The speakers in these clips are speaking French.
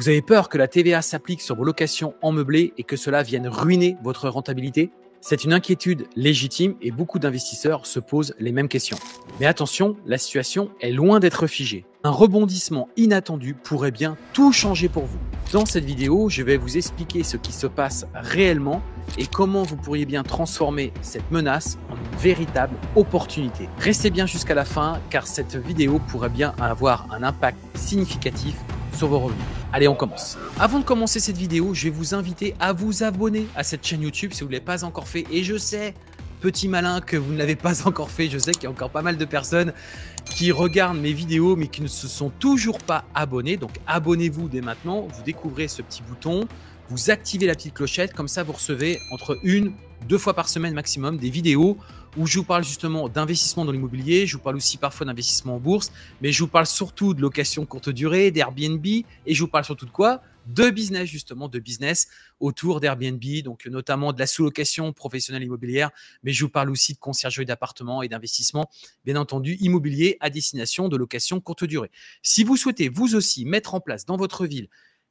Vous avez peur que la TVA s'applique sur vos locations en meublé et que cela vienne ruiner votre rentabilité C'est une inquiétude légitime et beaucoup d'investisseurs se posent les mêmes questions. Mais attention, la situation est loin d'être figée. Un rebondissement inattendu pourrait bien tout changer pour vous. Dans cette vidéo, je vais vous expliquer ce qui se passe réellement et comment vous pourriez bien transformer cette menace en une véritable opportunité. Restez bien jusqu'à la fin car cette vidéo pourrait bien avoir un impact significatif sur vos revenus. Allez, on commence. Avant de commencer cette vidéo, je vais vous inviter à vous abonner à cette chaîne YouTube si vous ne l'avez pas encore fait. Et je sais, petit malin, que vous ne l'avez pas encore fait. Je sais qu'il y a encore pas mal de personnes qui regardent mes vidéos mais qui ne se sont toujours pas abonnés. Donc abonnez-vous dès maintenant. Vous découvrez ce petit bouton. Vous activez la petite clochette, comme ça vous recevez entre une deux fois par semaine maximum des vidéos où je vous parle justement d'investissement dans l'immobilier, je vous parle aussi parfois d'investissement en bourse, mais je vous parle surtout de location courte durée, d'Airbnb, et je vous parle surtout de quoi de business justement, de business autour d'Airbnb, donc notamment de la sous-location professionnelle immobilière, mais je vous parle aussi de conciergerie d'appartements et d'investissement, bien entendu, immobilier à destination de location courte durée. Si vous souhaitez vous aussi mettre en place dans votre ville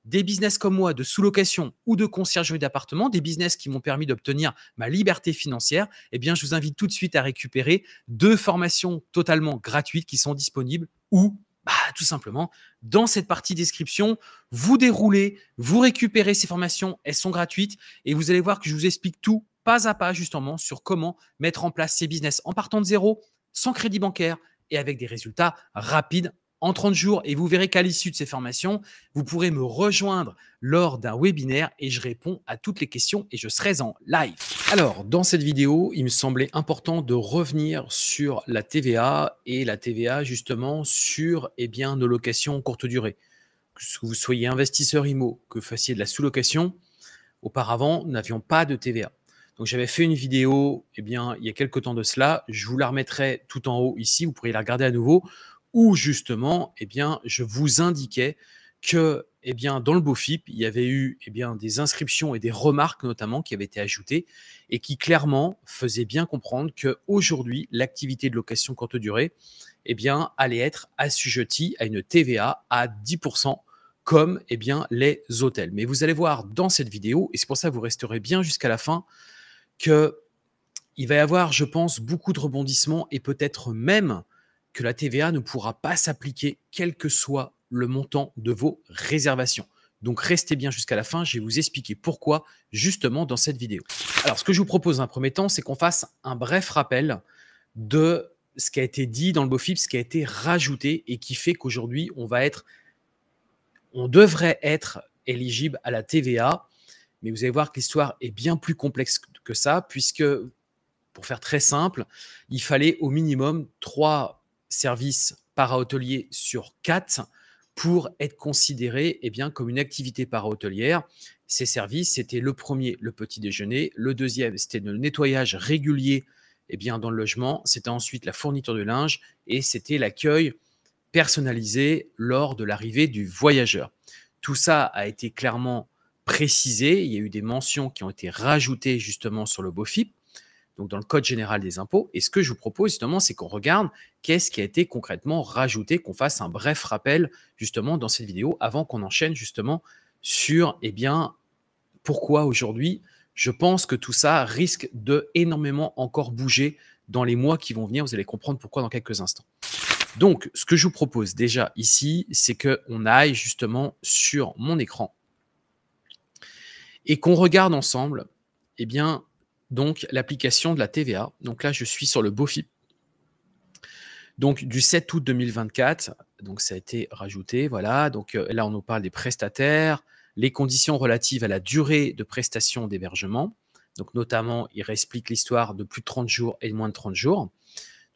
des business comme moi de sous-location ou de conciergerie d'appartement, des business qui m'ont permis d'obtenir ma liberté financière, eh bien, je vous invite tout de suite à récupérer deux formations totalement gratuites qui sont disponibles ou bah, tout simplement, dans cette partie description, vous déroulez, vous récupérez ces formations, elles sont gratuites et vous allez voir que je vous explique tout pas à pas justement sur comment mettre en place ces business en partant de zéro, sans crédit bancaire et avec des résultats rapides en 30 jours et vous verrez qu'à l'issue de ces formations, vous pourrez me rejoindre lors d'un webinaire et je réponds à toutes les questions et je serai en live. Alors, dans cette vidéo, il me semblait important de revenir sur la TVA et la TVA justement sur eh bien, nos locations courte durée. Que vous soyez investisseur IMO, que vous fassiez de la sous-location, auparavant, nous n'avions pas de TVA. Donc j'avais fait une vidéo eh bien, il y a quelques temps de cela, je vous la remettrai tout en haut ici, vous pourrez la regarder à nouveau où justement, eh bien, je vous indiquais que eh bien, dans le BOFIP, il y avait eu eh bien, des inscriptions et des remarques notamment qui avaient été ajoutées et qui clairement faisaient bien comprendre que aujourd'hui, l'activité de location courte durée eh bien, allait être assujettie à une TVA à 10% comme eh bien, les hôtels. Mais vous allez voir dans cette vidéo, et c'est pour ça que vous resterez bien jusqu'à la fin, que il va y avoir, je pense, beaucoup de rebondissements et peut-être même que la TVA ne pourra pas s'appliquer quel que soit le montant de vos réservations. Donc restez bien jusqu'à la fin, je vais vous expliquer pourquoi justement dans cette vidéo. Alors ce que je vous propose en premier temps, c'est qu'on fasse un bref rappel de ce qui a été dit dans le BOFIP, ce qui a été rajouté et qui fait qu'aujourd'hui on va être, on devrait être éligible à la TVA. Mais vous allez voir que l'histoire est bien plus complexe que ça, puisque, pour faire très simple, il fallait au minimum trois services para-hôteliers sur quatre pour être considérés eh bien, comme une activité para-hôtelière. Ces services, c'était le premier, le petit déjeuner. Le deuxième, c'était le nettoyage régulier et eh bien, dans le logement. C'était ensuite la fourniture de linge et c'était l'accueil personnalisé lors de l'arrivée du voyageur. Tout ça a été clairement précisé. Il y a eu des mentions qui ont été rajoutées justement sur le BOFIP donc dans le Code général des impôts. Et ce que je vous propose justement, c'est qu'on regarde qu'est-ce qui a été concrètement rajouté, qu'on fasse un bref rappel justement dans cette vidéo avant qu'on enchaîne justement sur eh bien, pourquoi aujourd'hui je pense que tout ça risque de énormément encore bouger dans les mois qui vont venir. Vous allez comprendre pourquoi dans quelques instants. Donc, ce que je vous propose déjà ici, c'est qu'on aille justement sur mon écran et qu'on regarde ensemble, eh bien, donc l'application de la TVA. Donc là, je suis sur le BOFIP. Donc du 7 août 2024, donc ça a été rajouté, voilà. Donc euh, là, on nous parle des prestataires, les conditions relatives à la durée de prestation d'hébergement. Donc notamment, il réexplique l'histoire de plus de 30 jours et de moins de 30 jours.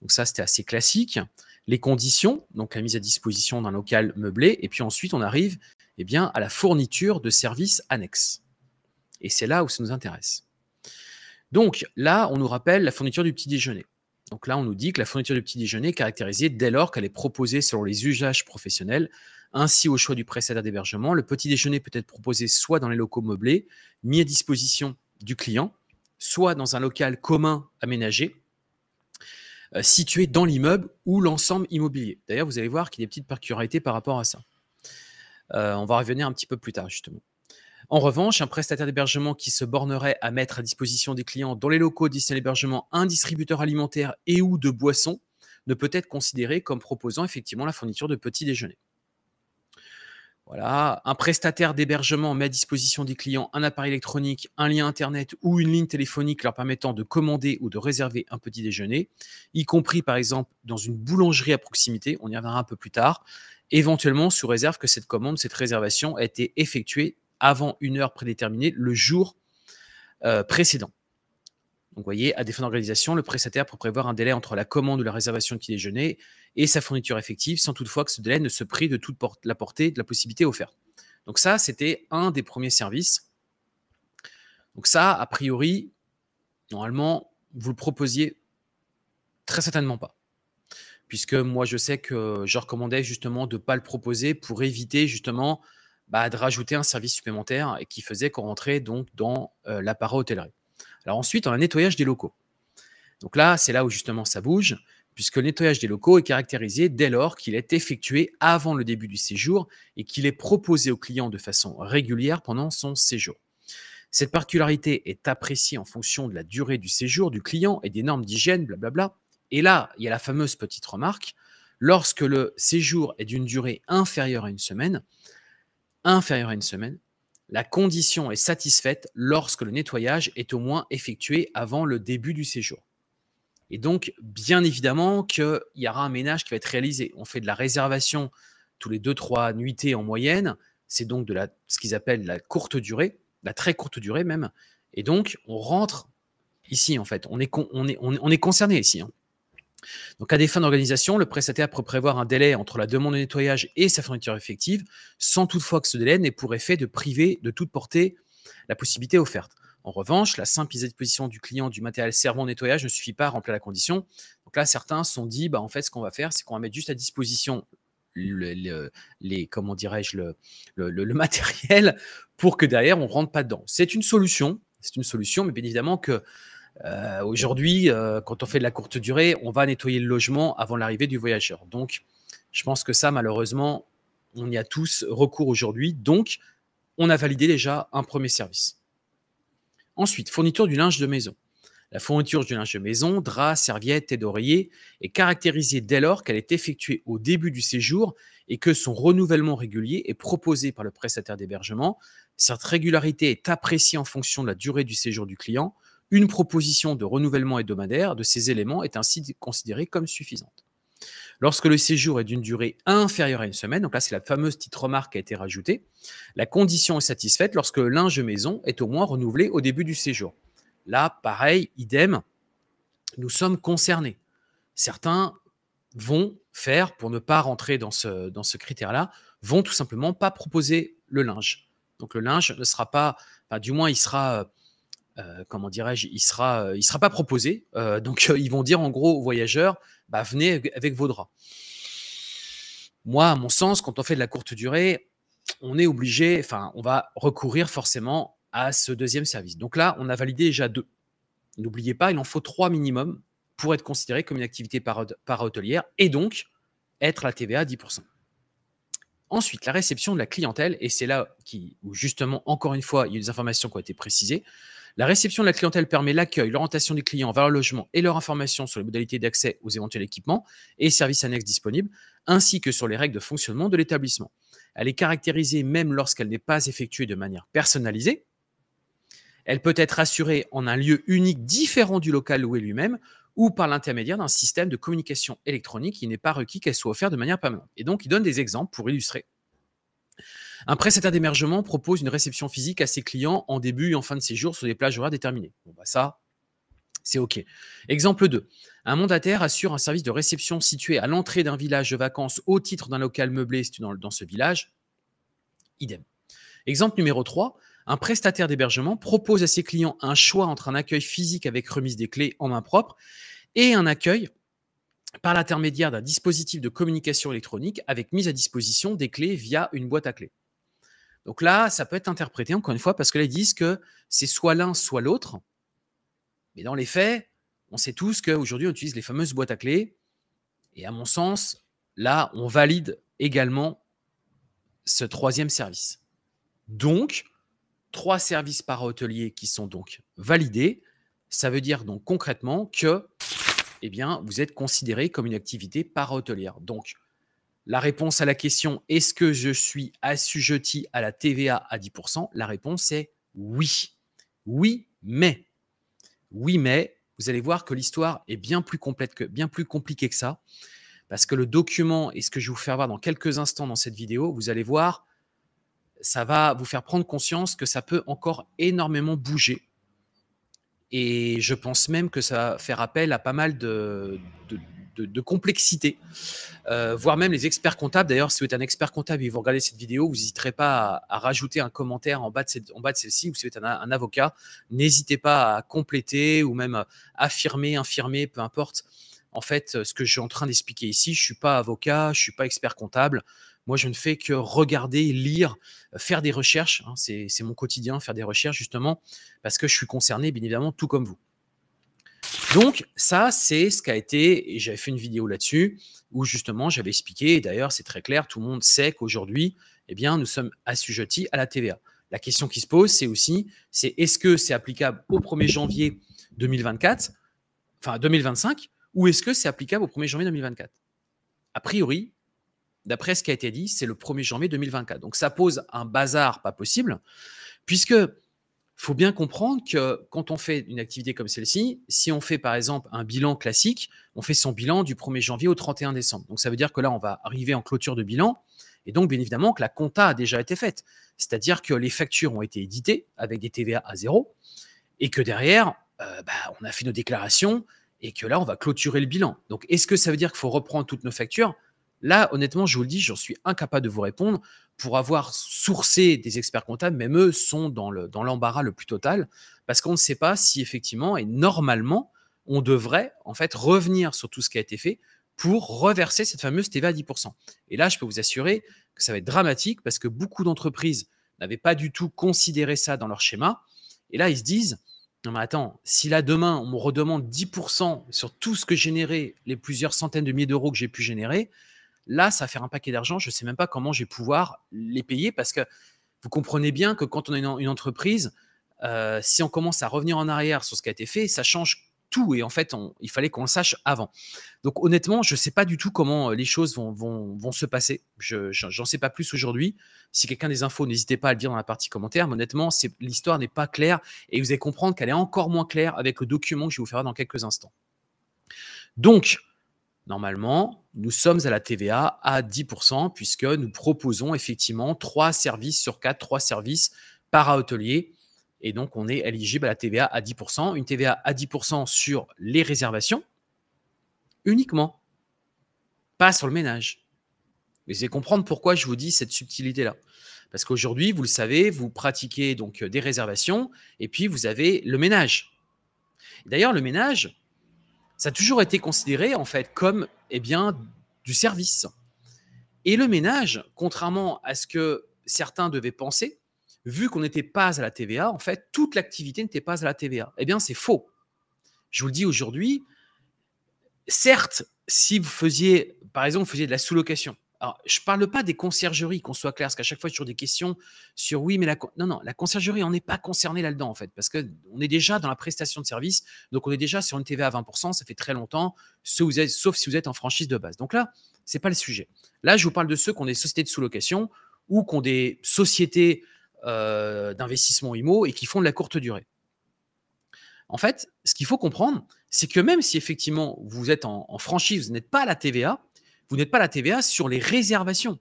Donc ça, c'était assez classique. Les conditions, donc la mise à disposition d'un local meublé. Et puis ensuite, on arrive eh bien, à la fourniture de services annexes. Et c'est là où ça nous intéresse. Donc là, on nous rappelle la fourniture du petit déjeuner. Donc là, on nous dit que la fourniture du petit déjeuner est caractérisée dès lors qu'elle est proposée selon les usages professionnels, ainsi au choix du prestataire d'hébergement. Le petit déjeuner peut être proposé soit dans les locaux meublés, mis à disposition du client, soit dans un local commun aménagé, euh, situé dans l'immeuble ou l'ensemble immobilier. D'ailleurs, vous allez voir qu'il y a des petites particularités par rapport à ça. Euh, on va revenir un petit peu plus tard, justement. En revanche, un prestataire d'hébergement qui se bornerait à mettre à disposition des clients dans les locaux d'ici l'hébergement un distributeur alimentaire et ou de boissons ne peut être considéré comme proposant effectivement la fourniture de petits déjeuners. Voilà. Un prestataire d'hébergement met à disposition des clients un appareil électronique, un lien Internet ou une ligne téléphonique leur permettant de commander ou de réserver un petit déjeuner, y compris par exemple dans une boulangerie à proximité, on y reviendra un peu plus tard, éventuellement sous réserve que cette commande, cette réservation a été effectuée avant une heure prédéterminée le jour euh, précédent. Donc, vous voyez, à défaut d'organisation, le prestataire peut prévoir un délai entre la commande ou la réservation de petit déjeuner et sa fourniture effective, sans toutefois que ce délai ne se prie de toute la portée de la possibilité offerte. Donc, ça, c'était un des premiers services. Donc, ça, a priori, normalement, vous le proposiez très certainement pas. Puisque moi, je sais que je recommandais justement de ne pas le proposer pour éviter justement bah, de rajouter un service supplémentaire qui faisait qu'on rentrait donc dans euh, l'appareil hôtellerie. Alors ensuite, on a le nettoyage des locaux. Donc là, c'est là où justement ça bouge, puisque le nettoyage des locaux est caractérisé dès lors qu'il est effectué avant le début du séjour et qu'il est proposé au client de façon régulière pendant son séjour. Cette particularité est appréciée en fonction de la durée du séjour du client et des normes d'hygiène, blablabla. Et là, il y a la fameuse petite remarque, lorsque le séjour est d'une durée inférieure à une semaine, inférieure à une semaine, la condition est satisfaite lorsque le nettoyage est au moins effectué avant le début du séjour. Et donc, bien évidemment qu'il y aura un ménage qui va être réalisé. On fait de la réservation tous les deux, trois nuitées en moyenne. C'est donc de la, ce qu'ils appellent la courte durée, la très courte durée même. Et donc, on rentre ici, en fait. On est, est, on est, concerné ici. Hein. Donc, à des fins d'organisation, le prestataire peut prévoir un délai entre la demande de nettoyage et sa fourniture effective, sans toutefois que ce délai n'ait pour effet de priver de toute portée la possibilité offerte. En revanche, la simple mise à disposition du client du matériel servant au nettoyage ne suffit pas à remplir la condition. Donc là, certains se sont dit, bah, en fait, ce qu'on va faire, c'est qu'on va mettre juste à disposition le, les, comment dirais-je, le, matériel pour que derrière, on ne rentre pas dedans. C'est une solution, c'est une solution, mais bien évidemment que euh, aujourd'hui, euh, quand on fait de la courte durée, on va nettoyer le logement avant l'arrivée du voyageur. Donc, je pense que ça, malheureusement, on y a tous recours aujourd'hui. Donc, on a validé déjà un premier service. Ensuite, fourniture du linge de maison. La fourniture du linge de maison, drap, serviette et d'oreiller est caractérisée dès lors qu'elle est effectuée au début du séjour et que son renouvellement régulier est proposé par le prestataire d'hébergement. Cette régularité est appréciée en fonction de la durée du séjour du client une proposition de renouvellement hebdomadaire de ces éléments est ainsi considérée comme suffisante. Lorsque le séjour est d'une durée inférieure à une semaine, donc là c'est la fameuse petite remarque qui a été rajoutée, la condition est satisfaite lorsque le linge maison est au moins renouvelé au début du séjour. Là, pareil, idem, nous sommes concernés. Certains vont faire, pour ne pas rentrer dans ce, dans ce critère-là, vont tout simplement pas proposer le linge. Donc le linge ne sera pas, du moins il sera euh, euh, comment dirais-je, il sera, euh, il sera pas proposé. Euh, donc ils vont dire en gros aux voyageurs, bah, venez avec vos draps. Moi, à mon sens, quand on fait de la courte durée, on est obligé, enfin, on va recourir forcément à ce deuxième service. Donc là, on a validé déjà deux. N'oubliez pas, il en faut trois minimum pour être considéré comme une activité para-hôtelière et donc être la TVA à 10%. Ensuite, la réception de la clientèle, et c'est là qui, où justement, encore une fois, il y a des informations qui ont été précisées. La réception de la clientèle permet l'accueil, l'orientation du client vers le logement et leur information sur les modalités d'accès aux éventuels équipements et services annexes disponibles, ainsi que sur les règles de fonctionnement de l'établissement. Elle est caractérisée même lorsqu'elle n'est pas effectuée de manière personnalisée. Elle peut être assurée en un lieu unique différent du local loué lui-même ou par l'intermédiaire d'un système de communication électronique. qui n'est pas requis qu'elle soit offerte de manière permanente. Et donc, il donne des exemples pour illustrer un prestataire d'hébergement propose une réception physique à ses clients en début et en fin de séjour sur des plages horaires déterminées. Bon, bah ça, c'est OK. Exemple 2. Un mandataire assure un service de réception situé à l'entrée d'un village de vacances au titre d'un local meublé situé dans, dans ce village. Idem. Exemple numéro 3. Un prestataire d'hébergement propose à ses clients un choix entre un accueil physique avec remise des clés en main propre et un accueil par l'intermédiaire d'un dispositif de communication électronique avec mise à disposition des clés via une boîte à clés. Donc là, ça peut être interprété encore une fois parce que là, ils disent que c'est soit l'un, soit l'autre. Mais dans les faits, on sait tous qu'aujourd'hui, on utilise les fameuses boîtes à clés. Et à mon sens, là, on valide également ce troisième service. Donc, trois services par hôtelier qui sont donc validés. Ça veut dire donc concrètement que eh bien, vous êtes considéré comme une activité par hôtelière. Donc, la réponse à la question est-ce que je suis assujetti à la TVA à 10% La réponse est oui. Oui, mais. Oui, mais vous allez voir que l'histoire est bien plus complète que bien plus compliquée que ça parce que le document et ce que je vais vous faire voir dans quelques instants dans cette vidéo, vous allez voir ça va vous faire prendre conscience que ça peut encore énormément bouger. Et je pense même que ça va faire appel à pas mal de, de, complexité, euh, voire même les experts comptables. D'ailleurs, si vous êtes un expert comptable et vous regardez cette vidéo, vous n'hésiterez pas à, rajouter un commentaire en bas de, celle-ci, ou si vous êtes un, avocat, n'hésitez pas à compléter ou même affirmer, infirmer, peu importe. En fait, ce que je suis en train d'expliquer ici, je ne suis pas avocat, je ne suis pas expert comptable. Moi, je ne fais que regarder, lire, faire des recherches. Hein. c'est mon quotidien, faire des recherches, justement, parce que je suis concerné, bien évidemment, tout comme vous. Donc ça, c'est ce qu'a été, et j'avais fait une vidéo là-dessus, où justement j'avais expliqué, et d'ailleurs c'est très clair, tout le monde sait qu'aujourd'hui, eh bien, nous sommes assujettis à la TVA. La question qui se pose, c'est aussi, c'est est-ce que c'est applicable au 1er janvier 2024, enfin 2025, ou est-ce que c'est applicable au 1er janvier 2024 A priori, d'après ce qui a été dit, c'est le 1er janvier 2024. Donc ça pose un bazar pas possible, puisque il faut bien comprendre que quand on fait une activité comme celle-ci, si on fait par exemple un bilan classique, on fait son bilan du 1er janvier au 31 décembre. Donc ça veut dire que là, on va arriver en clôture de bilan. Et donc, bien évidemment, que la compta a déjà été faite. C'est-à-dire que les factures ont été éditées avec des TVA à zéro et que derrière, euh, bah, on a fait nos déclarations et que là, on va clôturer le bilan. Donc, est-ce que ça veut dire qu'il faut reprendre toutes nos factures Là, honnêtement, je vous le dis, j'en suis incapable de vous répondre pour avoir sourcé des experts comptables, même eux sont dans l'embarras le, plus total, parce qu'on ne sait pas si effectivement et normalement, on devrait en fait revenir sur tout ce qui a été fait pour reverser cette fameuse TVA à 10%. Et là, je peux vous assurer que ça va être dramatique parce que beaucoup d'entreprises n'avaient pas du tout considéré ça dans leur schéma. Et là, ils se disent, non mais attends, si là demain, on me redemande 10% sur tout ce que générait, les plusieurs centaines de milliers d'euros que j'ai pu générer, Là, ça va faire un paquet d'argent. Je ne sais même pas comment je vais pouvoir les payer parce que vous comprenez bien que quand on a une, une entreprise, euh, si on commence à revenir en arrière sur ce qui a été fait, ça change tout. Et en fait, il fallait qu'on le sache avant. Donc honnêtement, je ne sais pas du tout comment euh, les choses vont, vont se passer. Je n'en sais pas plus aujourd'hui. Si quelqu'un des infos, n'hésitez pas à le dire dans la partie commentaire. Mais honnêtement, l'histoire n'est pas claire. Et vous allez comprendre qu'elle est encore moins claire avec le document que je vous ferai dans quelques instants. Donc, Normalement, nous sommes à la TVA à 10% puisque nous proposons effectivement trois services sur quatre, trois services par hôtelier. Et donc, on est éligible à la TVA à 10%. Une TVA à 10% sur les réservations uniquement, pas sur le ménage. Vous allez comprendre pourquoi je vous dis cette subtilité-là. Parce qu'aujourd'hui, vous le savez, vous pratiquez donc euh, des réservations et puis vous avez le ménage. D'ailleurs, le ménage, ça a toujours été considéré en fait comme eh bien, du service. Et le ménage, contrairement à ce que certains devaient penser, vu qu'on n'était pas à la TVA, en fait, toute l'activité n'était pas à la TVA. Eh bien, c'est faux. Je vous le dis aujourd'hui, certes, si vous faisiez, par exemple, vous faisiez de la sous-location, alors, je ne parle pas des conciergeries, qu'on soit clair, parce qu'à chaque fois, toujours des questions sur oui, mais la. Non, non, la conciergerie, on n'est pas concerné là-dedans, en fait, parce qu'on est déjà dans la prestation de service. Donc, on est déjà sur une TVA à 20%, ça fait très longtemps, sauf si vous êtes en franchise de base. Donc là, ce n'est pas le sujet. Là, je vous parle de ceux qui ont des sociétés de sous-location ou qui ont des sociétés euh, d'investissement IMO et qui font de la courte durée. En fait, ce qu'il faut comprendre, c'est que même si effectivement vous êtes en franchise, vous n'êtes pas à la TVA, vous n'êtes pas à la TVA sur les réservations.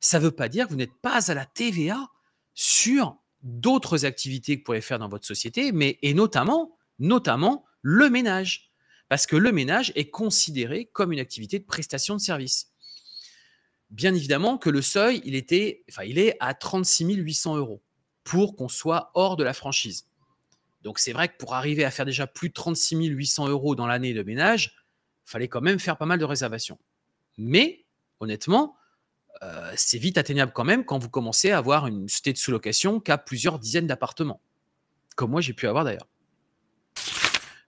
Ça ne veut pas dire que vous n'êtes pas à la TVA sur d'autres activités que vous pouvez faire dans votre société, mais et notamment, notamment le ménage. Parce que le ménage est considéré comme une activité de prestation de service. Bien évidemment que le seuil, il, était, enfin, il est à 36 800 euros pour qu'on soit hors de la franchise. Donc c'est vrai que pour arriver à faire déjà plus de 36 800 euros dans l'année de ménage, il fallait quand même faire pas mal de réservations. Mais honnêtement, euh, c'est vite atteignable quand même quand vous commencez à avoir une société de sous-location qui a plusieurs dizaines d'appartements, comme moi j'ai pu avoir d'ailleurs.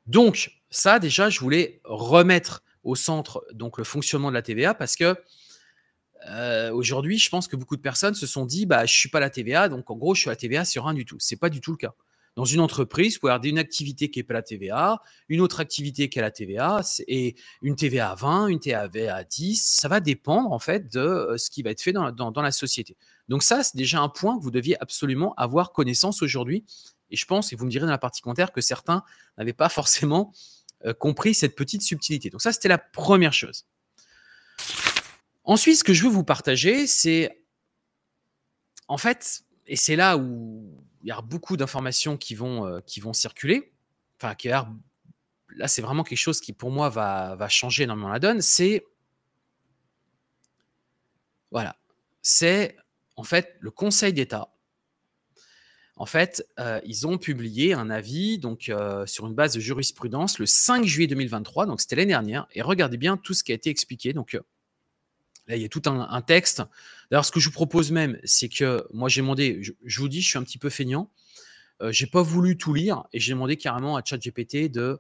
Donc, ça déjà, je voulais remettre au centre donc le fonctionnement de la TVA parce que euh, aujourd'hui, je pense que beaucoup de personnes se sont dit bah, je suis pas la TVA, donc en gros, je suis la TVA sur rien du tout. C'est pas du tout le cas. Dans une entreprise, vous pouvez avoir une activité qui n'est pas la TVA, une autre activité qui est la TVA, et une TVA à 20, une TVA à 10. Ça va dépendre en fait de euh, ce qui va être fait dans, la société. Donc ça, c'est déjà un point que vous deviez absolument avoir connaissance aujourd'hui. Et je pense, et vous me direz dans la partie commentaire, que certains n'avaient pas forcément euh, compris cette petite subtilité. Donc ça, c'était la première chose. Ensuite, ce que je veux vous partager, c'est en fait, et c'est là où il y a beaucoup d'informations qui vont, euh, qui vont circuler. Enfin, là, c'est vraiment quelque chose qui, pour moi, va, changer énormément la donne. C'est. Voilà. C'est, en fait, le Conseil d'État. En fait, euh, ils ont publié un avis donc, euh, sur une base de jurisprudence le 5 juillet 2023, donc c'était l'année dernière. Et regardez bien tout ce qui a été expliqué. Donc, Là, il y a tout un, texte. D'ailleurs, ce que je vous propose même, c'est que moi, j'ai demandé, je, vous dis, je suis un petit peu feignant. Euh, je n'ai pas voulu tout lire et j'ai demandé carrément à ChatGPT de,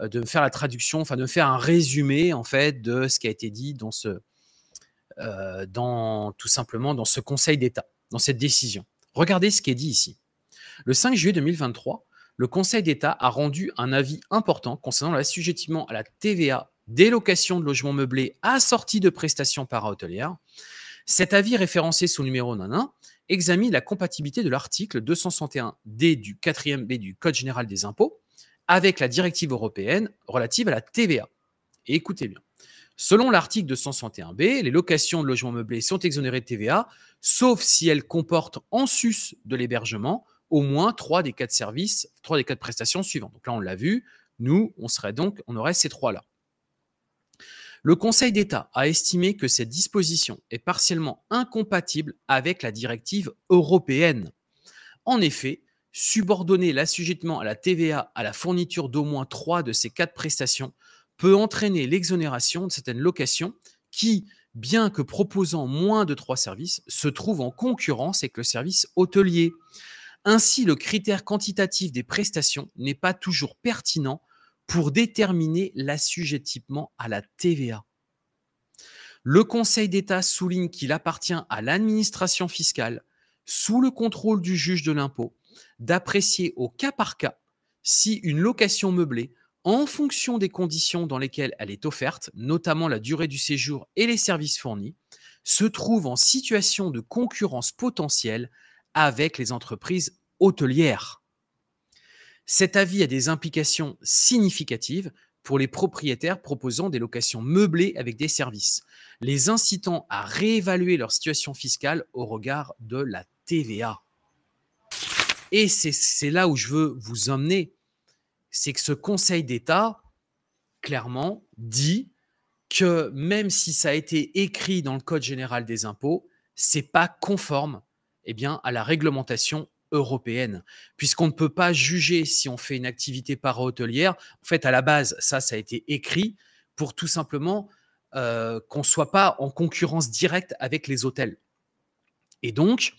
euh, de me faire la traduction, enfin de faire un résumé en fait de ce qui a été dit dans ce, euh, dans tout simplement dans ce Conseil d'État, dans cette décision. Regardez ce qui est dit ici. Le 5 juillet 2023, le Conseil d'État a rendu un avis important concernant l'assujettissement à la TVA des locations de logements meublés assorties de prestations para-hôtelières. Cet avis référencé sous numéro 91 examine la compatibilité de l'article 261D du 4e B du Code général des impôts avec la directive européenne relative à la TVA. écoutez bien. Selon l'article 261B, les locations de logements meublés sont exonérées de TVA, sauf si elles comportent en sus de l'hébergement au moins trois des quatre services, trois des quatre prestations suivantes. Donc là, on l'a vu, nous, on serait donc, on aurait ces trois-là. Le Conseil d'État a estimé que cette disposition est partiellement incompatible avec la directive européenne. En effet, subordonner l'assujettement à la TVA à la fourniture d'au moins trois de ces quatre prestations peut entraîner l'exonération de certaines locations qui, bien que proposant moins de trois services, se trouvent en concurrence avec le service hôtelier. Ainsi, le critère quantitatif des prestations n'est pas toujours pertinent pour déterminer l'assujettissement à la TVA. Le Conseil d'État souligne qu'il appartient à l'administration fiscale, sous le contrôle du juge de l'impôt, d'apprécier au cas par cas si une location meublée, en fonction des conditions dans lesquelles elle est offerte, notamment la durée du séjour et les services fournis, se trouve en situation de concurrence potentielle avec les entreprises hôtelières. Cet avis a des implications significatives pour les propriétaires proposant des locations meublées avec des services, les incitant à réévaluer leur situation fiscale au regard de la TVA. Et c'est là où je veux vous emmener, c'est que ce Conseil d'État, clairement, dit que même si ça a été écrit dans le Code général des impôts, c'est pas conforme eh bien, à la réglementation européenne, puisqu'on ne peut pas juger si on fait une activité para-hôtelière. En fait, à la base, ça, ça a été écrit pour tout simplement euh, qu'on ne soit pas en concurrence directe avec les hôtels. Et donc,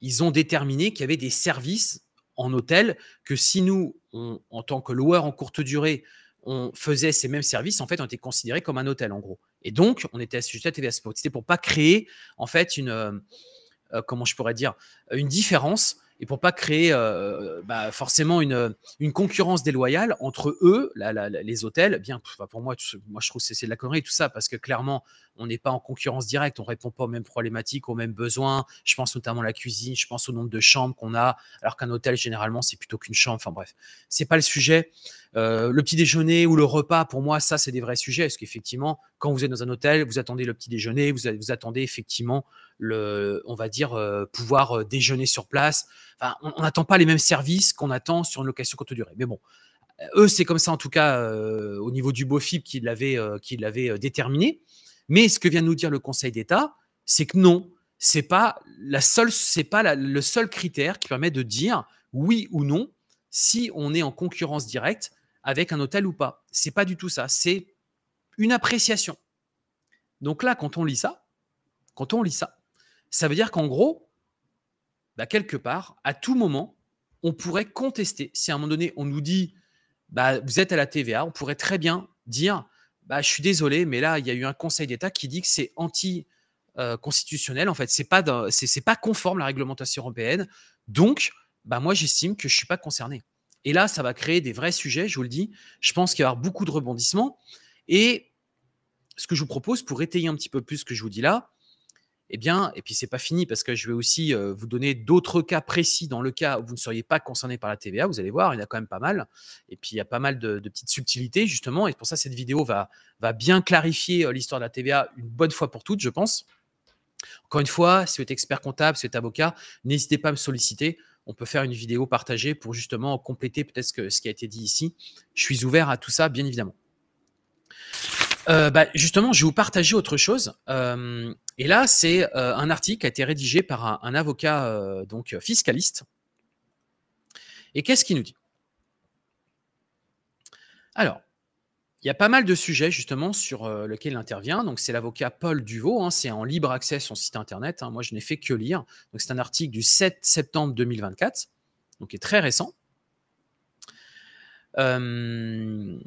ils ont déterminé qu'il y avait des services en hôtel que si nous, en tant que loueur en courte durée, on faisait ces mêmes services, en fait, on était considéré comme un hôtel, en gros. Et donc, on était sujet à TVA Sport. C'était pour pas créer, en fait, une, euh, euh, comment je pourrais dire, une différence et pour pas créer euh, bah, forcément une, concurrence déloyale entre eux, les hôtels. Eh bien, bah, pour moi, moi je trouve que c'est de la connerie tout ça parce que clairement, on n'est pas en concurrence directe, on répond pas aux mêmes problématiques, aux mêmes besoins. Je pense notamment à la cuisine, je pense au nombre de chambres qu'on a, alors qu'un hôtel généralement c'est plutôt qu'une chambre. Enfin bref, c'est pas le sujet. Euh, le petit déjeuner ou le repas, pour moi, ça, c'est des vrais sujets. Parce qu'effectivement, quand vous êtes dans un hôtel, vous attendez le petit déjeuner, vous, attendez effectivement le, on va dire, euh, pouvoir euh, déjeuner sur place. on n'attend pas les mêmes services qu'on attend sur une location courte durée. Mais bon, eux, c'est comme ça, en tout cas, au niveau du BOFIP qui l'avait déterminé. Mais ce que vient de nous dire le Conseil d'État, c'est que non, c'est pas la seule, c'est pas le seul critère qui permet de dire oui ou non si on est en concurrence directe avec un hôtel ou pas. C'est pas du tout ça, c'est une appréciation. Donc là, quand on lit ça, quand on lit ça, ça veut dire qu'en gros, bah, quelque part, à tout moment, on pourrait contester. Si à un moment donné, on nous dit, bah, vous êtes à la TVA, on pourrait très bien dire, bah, je suis désolé, mais là, il y a eu un Conseil d'État qui dit que c'est anti-constitutionnel. Euh, en fait, c'est pas, c'est, pas conforme à la réglementation européenne. Donc, bah, moi, j'estime que je suis pas concerné. Et là, ça va créer des vrais sujets, je vous le dis. Je pense qu'il va y avoir beaucoup de rebondissements. Et ce que je vous propose pour étayer un petit peu plus ce que je vous dis là, eh bien, et puis c'est pas fini parce que je vais aussi euh, vous donner d'autres cas précis dans le cas où vous ne seriez pas concerné par la TVA. Vous allez voir, il y en a quand même pas mal. Et puis il y a pas mal de, petites subtilités justement. Et pour ça, cette vidéo va, va bien clarifier euh, l'histoire de la TVA une bonne fois pour toutes, je pense. Encore une fois, si vous êtes expert comptable, si vous êtes avocat, n'hésitez pas à me solliciter on peut faire une vidéo partagée pour justement compléter peut-être ce, qui a été dit ici. Je suis ouvert à tout ça, bien évidemment. Euh, bah, justement, je vais vous partager autre chose. Euh, et là, c'est euh, un article qui a été rédigé par un, un avocat donc fiscaliste. Et qu'est-ce qu'il nous dit Alors, il y a pas mal de sujets justement sur euh, lesquels il intervient. Donc c'est l'avocat Paul Duvaux, hein, c'est en libre accès son site internet. Hein. Moi je n'ai fait que lire. Donc c'est un article du 7 septembre 2024, donc qui est très récent. Hum,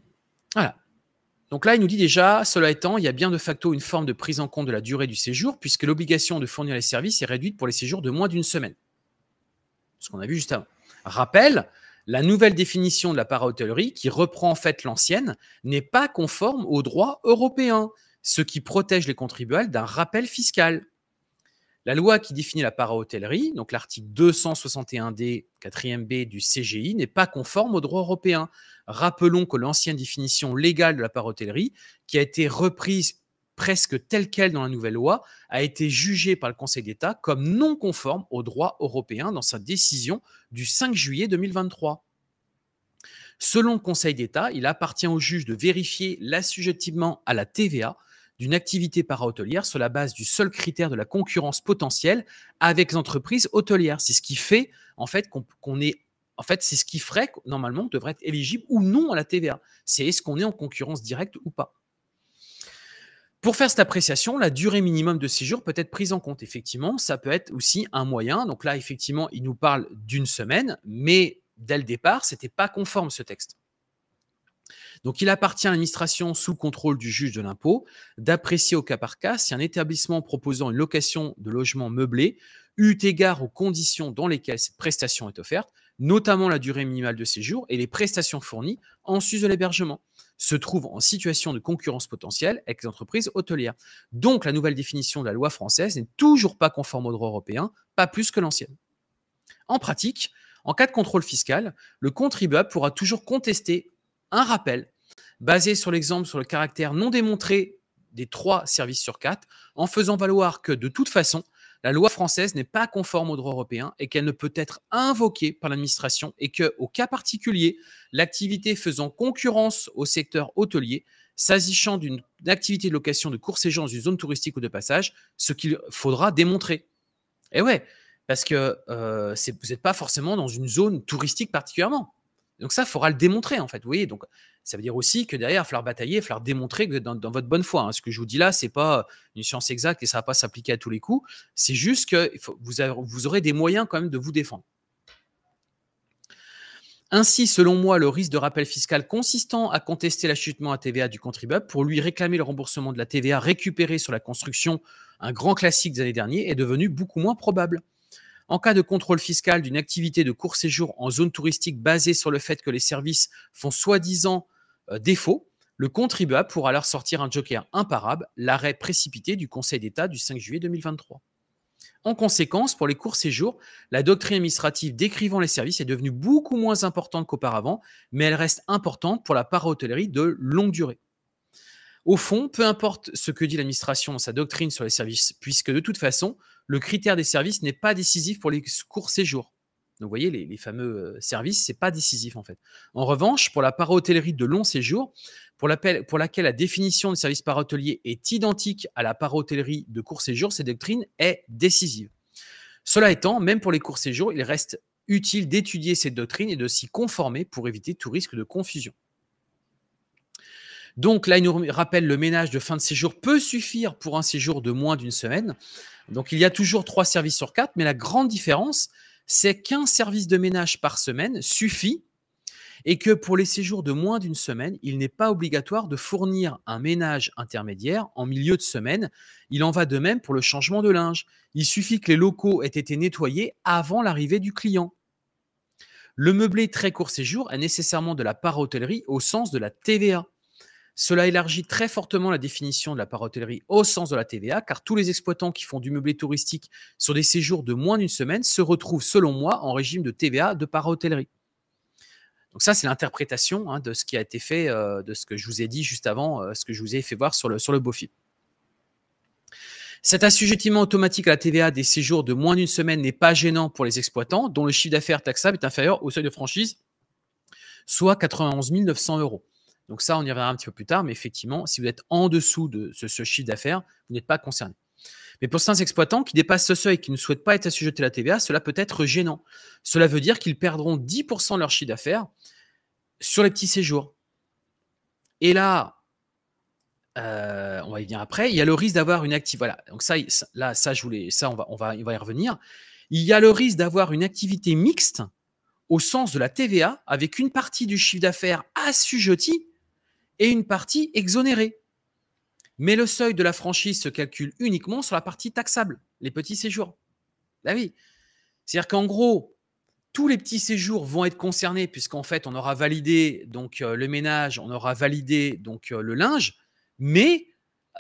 voilà. Donc là, il nous dit déjà, cela étant, il y a bien de facto une forme de prise en compte de la durée du séjour, puisque l'obligation de fournir les services est réduite pour les séjours de moins d'une semaine. Ce qu'on a vu juste avant. Rappel, la nouvelle définition de la para qui reprend en fait l'ancienne, n'est pas conforme au droit européen, ce qui protège les contribuables d'un rappel fiscal. La loi qui définit la para donc l'article 261D, 4 B du CGI, n'est pas conforme au droit européen. Rappelons que l'ancienne définition légale de la parahôtellerie, qui a été reprise presque tel quel dans la nouvelle loi, a été jugé par le Conseil d'État comme non conforme au droit européen dans sa décision du 5 juillet 2023. Selon le Conseil d'État, il appartient au juge de vérifier l'assujettissement à la TVA d'une activité para-hôtelière sur la base du seul critère de la concurrence potentielle avec les entreprises hôtelières. C'est ce qui fait en fait qu'on est en fait, c'est ce qui ferait normalement on devrait être éligible ou non à la TVA. C'est est-ce qu'on est en concurrence directe ou pas. Pour faire cette appréciation, la durée minimum de séjour peut être prise en compte. Effectivement, ça peut être aussi un moyen. Donc là, effectivement, il nous parle d'une semaine, mais dès le départ, ce n'était pas conforme ce texte. Donc il appartient à l'administration sous contrôle du juge de l'impôt d'apprécier au cas par cas si un établissement proposant une location de logement meublé, eut égard aux conditions dans lesquelles cette prestation est offerte, notamment la durée minimale de séjour et les prestations fournies en sus de l'hébergement, se trouvent en situation de concurrence potentielle avec les entreprises hôtelières. Donc la nouvelle définition de la loi française n'est toujours pas conforme au droit européen, pas plus que l'ancienne. En pratique, en cas de contrôle fiscal, le contribuable pourra toujours contester un rappel basé sur l'exemple sur le caractère non démontré des trois services sur quatre, en faisant valoir que de toute façon, la loi française n'est pas conforme au droit européen et qu'elle ne peut être invoquée par l'administration et que, au cas particulier, l'activité faisant concurrence au secteur hôtelier, s'agissant d'une activité de location de court séjour dans une zone touristique ou de passage, ce qu'il faudra démontrer. Et eh ouais, parce que euh, vous n'êtes pas forcément dans une zone touristique particulièrement. Donc ça, il faudra le démontrer en fait. Vous voyez, donc ça veut dire aussi que derrière, il va falloir batailler, il va falloir démontrer que dans, dans votre bonne foi. Hein. Ce que je vous dis là, ce n'est pas euh, une science exacte et ça ne va pas s'appliquer à tous les coups. C'est juste que vous, vous aurez des moyens quand même de vous défendre. Ainsi, selon moi, le risque de rappel fiscal consistant à contester l'achutement à TVA du contribuable pour lui réclamer le remboursement de la TVA récupérée sur la construction, un grand classique des années dernières, est devenu beaucoup moins probable. En cas de contrôle fiscal d'une activité de court séjour en zone touristique basée sur le fait que les services font soi-disant euh, défaut, le contribuable pourra alors sortir un joker imparable, l'arrêt précipité du Conseil d'État du 5 juillet 2023. En conséquence, pour les courts séjours, la doctrine administrative décrivant les services est devenue beaucoup moins importante qu'auparavant, mais elle reste importante pour la parahôtellerie de longue durée. Au fond, peu importe ce que dit l'administration dans sa doctrine sur les services, puisque de toute façon, le critère des services n'est pas décisif pour les courts séjours. Donc vous voyez, les, fameux euh, services, ce n'est pas décisif en fait. En revanche, pour la para-hôtellerie de long séjour, pour, pour laquelle la définition du service par hôtelier est identique à la para-hôtellerie de court séjour, cette doctrine est décisive. Cela étant, même pour les courts séjours, il reste utile d'étudier cette doctrine et de s'y conformer pour éviter tout risque de confusion. Donc là, il nous rappelle le ménage de fin de séjour peut suffire pour un séjour de moins d'une semaine. Donc il y a toujours trois services sur quatre, mais la grande différence, c'est qu'un service de ménage par semaine suffit et que pour les séjours de moins d'une semaine, il n'est pas obligatoire de fournir un ménage intermédiaire en milieu de semaine. Il en va de même pour le changement de linge. Il suffit que les locaux aient été nettoyés avant l'arrivée du client. Le meublé très court séjour est nécessairement de la part hôtellerie au sens de la TVA. Cela élargit très fortement la définition de la parhôtellerie au sens de la TVA, car tous les exploitants qui font du meublé touristique sur des séjours de moins d'une semaine se retrouvent, selon moi, en régime de TVA de parhôtellerie. Donc ça, c'est l'interprétation hein, de ce qui a été fait, euh, de ce que je vous ai dit juste avant, euh, ce que je vous ai fait voir sur le, sur le Cet assujettiment automatique à la TVA des séjours de moins d'une semaine n'est pas gênant pour les exploitants dont le chiffre d'affaires taxable est inférieur au seuil de franchise, soit 91 900 euros. Donc ça, on y reviendra un petit peu plus tard, mais effectivement, si vous êtes en dessous de ce, chiffre d'affaires, vous n'êtes pas concerné. Mais pour certains exploitants qui dépassent ce seuil qui ne souhaitent pas être assujettis à la TVA, cela peut être gênant. Cela veut dire qu'ils perdront 10% de leur chiffre d'affaires sur les petits séjours. Et là, euh, on va y venir après, il y a le risque d'avoir une activité. Voilà, donc ça, là, ça, je voulais, ça va, on, va, va y revenir. Il y a le risque d'avoir une activité mixte au sens de la TVA avec une partie du chiffre d'affaires assujettie et une partie exonérée. Mais le seuil de la franchise se calcule uniquement sur la partie taxable, les petits séjours. La bah oui. C'est-à-dire qu'en gros, tous les petits séjours vont être concernés puisqu'en fait, on aura validé donc euh, le ménage, on aura validé donc euh, le linge, mais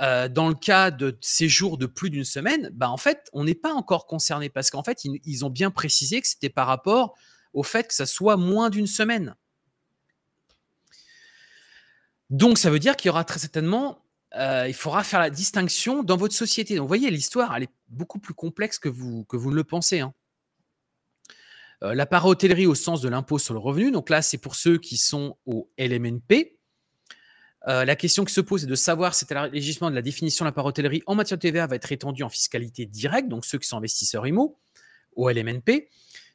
euh, dans le cas de séjours de plus d'une semaine, bah, en fait, on n'est pas encore concerné parce qu'en fait, ils, ont bien précisé que c'était par rapport au fait que ça soit moins d'une semaine. Donc, ça veut dire qu'il y aura très certainement, euh, il faudra faire la distinction dans votre société. Donc, vous voyez, l'histoire, elle est beaucoup plus complexe que vous, que vous ne le pensez. Hein. Euh, la parotellerie au sens de l'impôt sur le revenu. Donc là, c'est pour ceux qui sont au LMNP. Euh, la question qui se pose est de savoir si l'élargissement de la définition de la parotellerie en matière de TVA va être étendu en fiscalité directe, donc ceux qui sont investisseurs IMO au LMNP.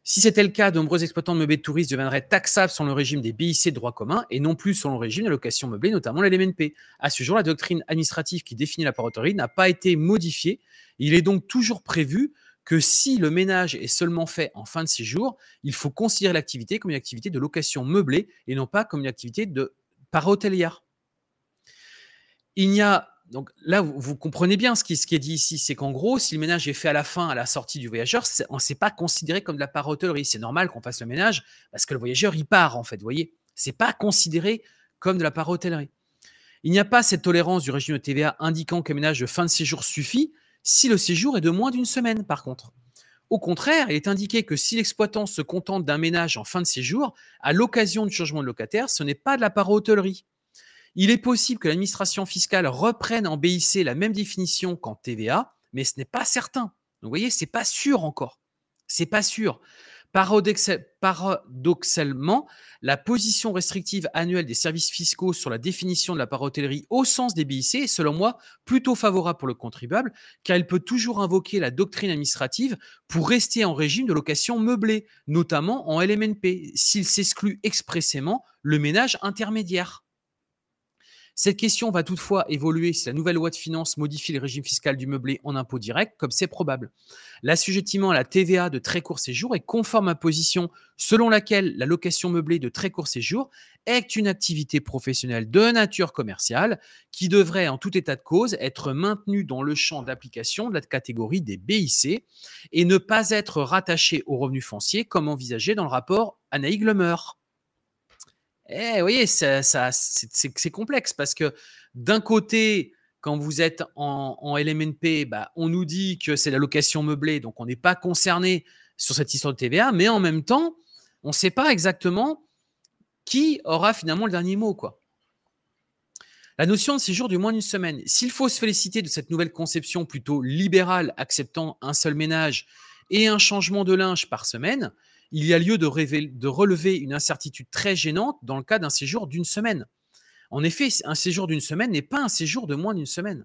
Si c'était le cas, de nombreux exploitants de meubles de touristes deviendraient taxables selon le régime des BIC de droit commun et non plus selon le régime de location meublée, notamment la LMNP. À ce jour, la doctrine administrative qui définit la parotterie n'a pas été modifiée. Il est donc toujours prévu que si le ménage est seulement fait en fin de séjour, il faut considérer l'activité comme une activité de location meublée et non pas comme une activité de par Il n'y a donc là, vous, comprenez bien ce qui, est dit ici, c'est qu'en gros, si le ménage est fait à la fin, à la sortie du voyageur, on ne s'est pas considéré comme de la para-hôtellerie. C'est normal qu'on fasse le ménage parce que le voyageur, y part, en fait, vous voyez. Ce n'est pas considéré comme de la para-hôtellerie. Il n'y a pas cette tolérance du régime de TVA indiquant qu'un ménage de fin de séjour suffit si le séjour est de moins d'une semaine, par contre. Au contraire, il est indiqué que si l'exploitant se contente d'un ménage en fin de séjour, à l'occasion du changement de locataire, ce n'est pas de la para-hôtellerie. Il est possible que l'administration fiscale reprenne en BIC la même définition qu'en TVA, mais ce n'est pas certain. vous voyez, c'est pas sûr encore. C'est pas sûr. Paradoxalement, la position restrictive annuelle des services fiscaux sur la définition de la parotellerie au sens des BIC est, selon moi, plutôt favorable pour le contribuable, car elle peut toujours invoquer la doctrine administrative pour rester en régime de location meublée, notamment en LMNP, s'il s'exclut expressément le ménage intermédiaire. Cette question va toutefois évoluer si la nouvelle loi de finances modifie le régime fiscal du meublé en impôt direct, comme c'est probable. L'assujettiment à la TVA de très court séjour est conforme à position selon laquelle la location meublée de très court séjour est une activité professionnelle de nature commerciale qui devrait en tout état de cause être maintenue dans le champ d'application de la catégorie des BIC et ne pas être rattachée aux revenus fonciers, comme envisagé dans le rapport Anaïg Lemeur. Eh, vous voyez, c'est complexe parce que d'un côté, quand vous êtes en, LMNP, bah, on nous dit que c'est la location meublée, donc on n'est pas concerné sur cette histoire de TVA, mais en même temps, on ne sait pas exactement qui aura finalement le dernier mot. Quoi. La notion de séjour du moins d'une semaine. S'il faut se féliciter de cette nouvelle conception plutôt libérale acceptant un seul ménage et un changement de linge par semaine, il y a lieu de, relever une incertitude très gênante dans le cas d'un séjour d'une semaine. En effet, un séjour d'une semaine n'est pas un séjour de moins d'une semaine.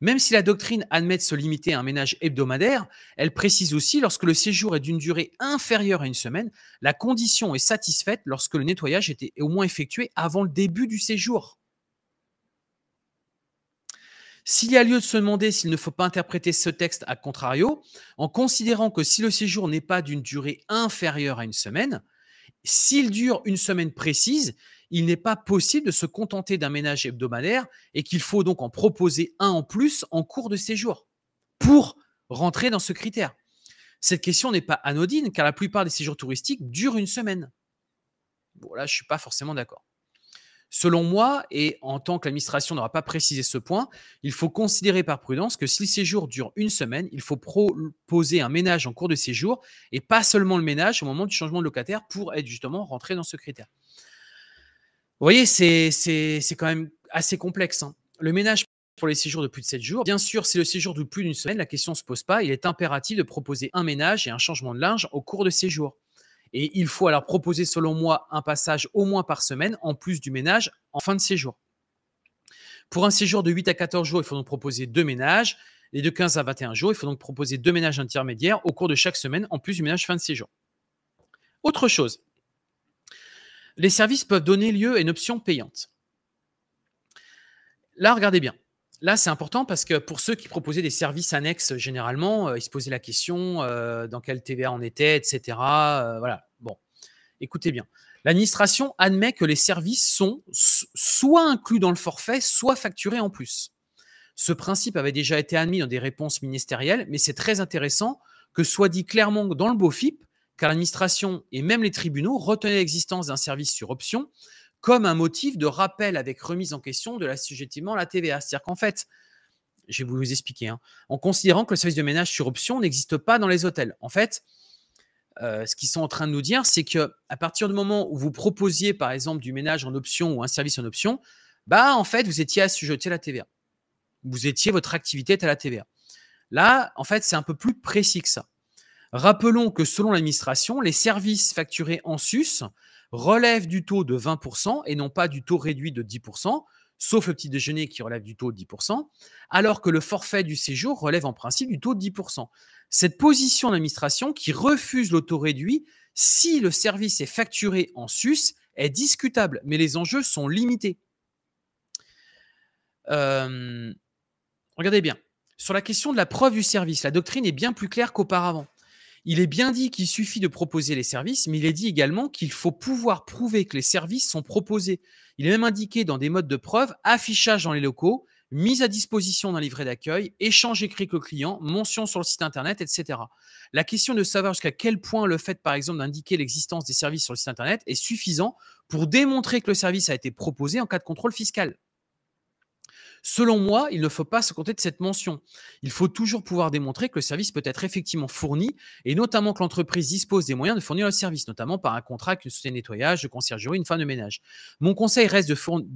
Même si la doctrine admet de se limiter à un ménage hebdomadaire, elle précise aussi lorsque le séjour est d'une durée inférieure à une semaine, la condition est satisfaite lorsque le nettoyage était au moins effectué avant le début du séjour. S'il y a lieu de se demander s'il ne faut pas interpréter ce texte à contrario, en considérant que si le séjour n'est pas d'une durée inférieure à une semaine, s'il dure une semaine précise, il n'est pas possible de se contenter d'un ménage hebdomadaire et qu'il faut donc en proposer un en plus en cours de séjour pour rentrer dans ce critère. Cette question n'est pas anodine car la plupart des séjours touristiques durent une semaine. Bon là, je ne suis pas forcément d'accord. Selon moi, et en tant que l'administration n'aura pas précisé ce point, il faut considérer par prudence que si le séjour dure une semaine, il faut proposer un ménage en cours de séjour et pas seulement le ménage au moment du changement de locataire pour être justement rentré dans ce critère. Vous voyez, c'est quand même assez complexe. Hein. Le ménage pour les séjours de plus de 7 jours. Bien sûr, si le séjour de plus d'une semaine, la question ne se pose pas. Il est impératif de proposer un ménage et un changement de linge au cours de séjour. Et il faut alors proposer, selon moi, un passage au moins par semaine, en plus du ménage, en fin de séjour. Pour un séjour de 8 à 14 jours, il faut donc proposer deux ménages. Et de 15 à 21 jours, il faut donc proposer deux ménages intermédiaires au cours de chaque semaine, en plus du ménage fin de séjour. Autre chose, les services peuvent donner lieu à une option payante. Là, regardez bien là, c'est important parce que pour ceux qui proposaient des services annexes, euh, généralement, euh, ils se posaient la question euh, dans quelle TVA on était, etc. voilà. Bon, écoutez bien. L'administration admet que les services sont soit inclus dans le forfait, soit facturés en plus. Ce principe avait déjà été admis dans des réponses ministérielles, mais c'est très intéressant que soit dit clairement dans le BOFIP, car l'administration et même les tribunaux retenaient l'existence d'un service sur option, comme un motif de rappel avec remise en question de l'assujettissement à la TVA. C'est-à-dire qu'en fait, je vais vous expliquer, hein, en considérant que le service de ménage sur option n'existe pas dans les hôtels. En fait, euh, ce qu'ils sont en train de nous dire, c'est que à partir du moment où vous proposiez, par exemple, du ménage en option ou un service en option, bah en fait, vous étiez assujetté à la TVA. Vous étiez, votre activité était à la TVA. Là, en fait, c'est un peu plus précis que ça. Rappelons que selon l'administration, les services facturés en sus relève du taux de 20% et non pas du taux réduit de 10%, sauf le petit déjeuner qui relève du taux de 10%, alors que le forfait du séjour relève en principe du taux de 10%. Cette position d'administration qui refuse le taux réduit si le service est facturé en sus est discutable, mais les enjeux sont limités. Euh, regardez bien. Sur la question de la preuve du service, la doctrine est bien plus claire qu'auparavant. Il est bien dit qu'il suffit de proposer les services, mais il est dit également qu'il faut pouvoir prouver que les services sont proposés. Il est même indiqué dans des modes de preuve, affichage dans les locaux, mise à disposition d'un livret d'accueil, échange écrit avec le client, mention sur le site internet, etc. La question de savoir jusqu'à quel point le fait, par exemple, d'indiquer l'existence des services sur le site internet est suffisant pour démontrer que le service a été proposé en cas de contrôle fiscal. Selon moi, il ne faut pas se compter de cette mention. Il faut toujours pouvoir démontrer que le service peut être effectivement fourni et notamment que l'entreprise dispose des moyens de fournir le service, notamment par un contrat avec une de nettoyage, de conciergerie, une femme de ménage. Mon conseil reste de, fournir,